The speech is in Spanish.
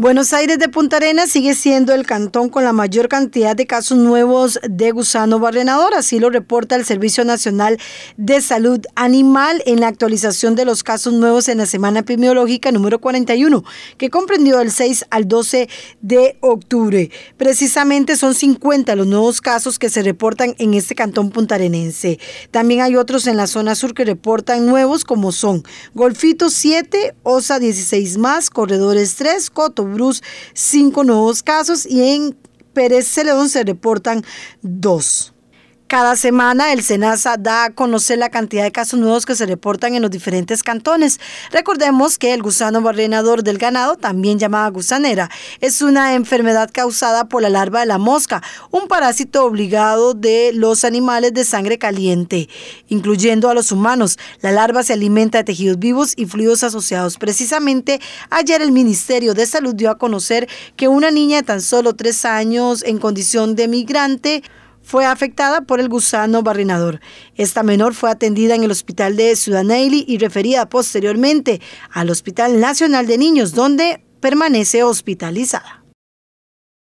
Buenos Aires de Punta Arenas sigue siendo el cantón con la mayor cantidad de casos nuevos de gusano barrenador, así lo reporta el Servicio Nacional de Salud Animal en la actualización de los casos nuevos en la semana epidemiológica número 41, que comprendió del 6 al 12 de octubre. Precisamente son 50 los nuevos casos que se reportan en este cantón puntarenense. También hay otros en la zona sur que reportan nuevos como son Golfito 7, Osa 16 más, Corredores 3, Coto Bruce cinco nuevos casos y en Pérez Celedón se reportan dos. Cada semana el SENASA da a conocer la cantidad de casos nuevos que se reportan en los diferentes cantones. Recordemos que el gusano barrenador del ganado, también llamada gusanera, es una enfermedad causada por la larva de la mosca, un parásito obligado de los animales de sangre caliente, incluyendo a los humanos. La larva se alimenta de tejidos vivos y fluidos asociados. Precisamente ayer el Ministerio de Salud dio a conocer que una niña de tan solo tres años en condición de migrante fue afectada por el gusano barrenador. Esta menor fue atendida en el hospital de Ciudad y referida posteriormente al Hospital Nacional de Niños, donde permanece hospitalizada.